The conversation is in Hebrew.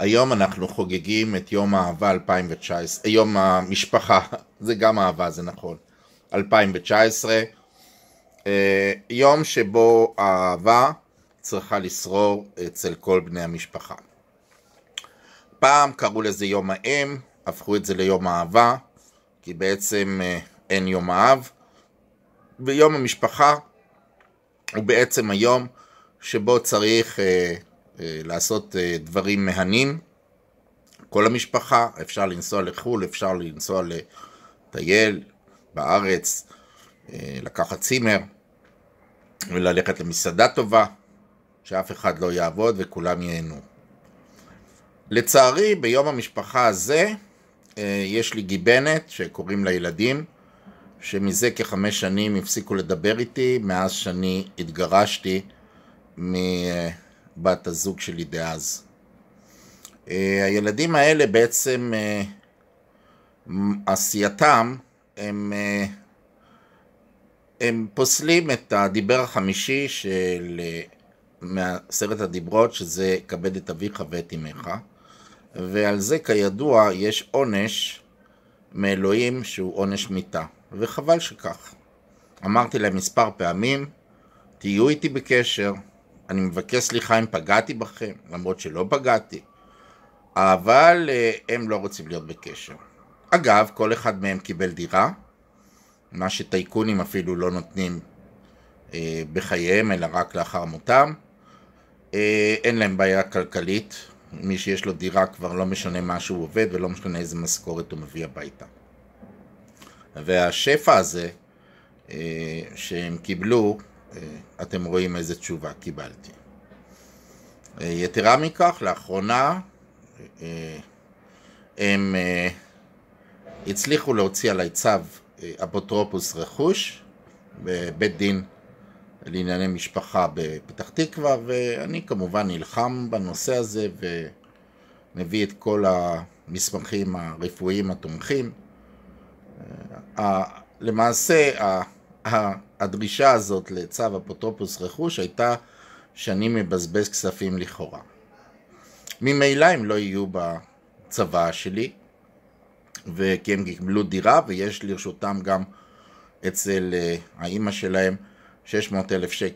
היום אנחנו חוגגים את יום האהבה 2019, אה, יום המשפחה, זה גם אהבה זה נכון, 2019, אה, יום שבו האהבה צריכה לשרור אצל כל בני המשפחה. פעם קראו לזה יום האם, הפכו את זה ליום האהבה, כי בעצם אה, אין יום האב, ויום המשפחה הוא בעצם היום שבו צריך אה, לעשות אה, דברים מהנים, כל המשפחה, אפשר לנסוע לחו"ל, אפשר לנסוע לטייל בארץ, אה, לקחת צימר וללכת למסעדה טובה, שאף אחד לא יעבוד וכולם ייהנו. לצערי, ביום המשפחה הזה יש לי גיבנת שקוראים לה ילדים, שמזה כחמש שנים הפסיקו לדבר איתי מאז שאני התגרשתי מ... בת הזוג שלי דאז. אה, הילדים האלה בעצם, אה, עשייתם, הם, אה, הם פוסלים את הדיבר החמישי של, מעשרת הדיברות, שזה כבד את אביך ואת אמך, ועל זה כידוע יש עונש מאלוהים שהוא עונש מיתה, וחבל שכך. אמרתי להם מספר פעמים, תהיו איתי בקשר, אני מבקש סליחה אם פגעתי בכם, למרות שלא פגעתי, אבל אה, הם לא רוצים להיות בקשר. אגב, כל אחד מהם קיבל דירה, מה שטייקונים אפילו לא נותנים אה, בחייהם, אלא רק לאחר מותם. אה, אין להם בעיה כלכלית, מי שיש לו דירה כבר לא משנה מה שהוא עובד ולא משנה איזה משכורת הוא מביא הביתה. והשפע הזה אה, שהם קיבלו, אה, אתם רואים איזה תשובה קיבלתי. אה, יתרה מכך, לאחרונה אה, הם הצליחו להוציא עליי צו אפוטרופוס רכוש בבית דין לענייני משפחה בפתח תקווה, ואני כמובן נלחם בנושא הזה ומביא את כל המסמכים הרפואיים התומכים. למעשה, הדרישה הזאת לצו אפוטרופוס רכוש הייתה שאני מבזבז כספים לכאורה. ממילא הם לא יהיו בצבא שלי, כי הם קיבלו דירה ויש לרשותם גם אצל אה, האימא שלהם 600 אלף שקל.